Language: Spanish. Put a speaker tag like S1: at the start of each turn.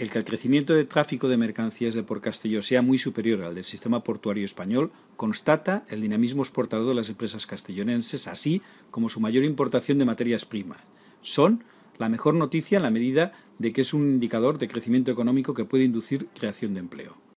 S1: el que el crecimiento de tráfico de mercancías de por Castelló sea muy superior al del sistema portuario español constata el dinamismo exportador de las empresas castellonenses, así como su mayor importación de materias primas. Son la mejor noticia en la medida de que es un indicador de crecimiento económico que puede inducir creación de empleo.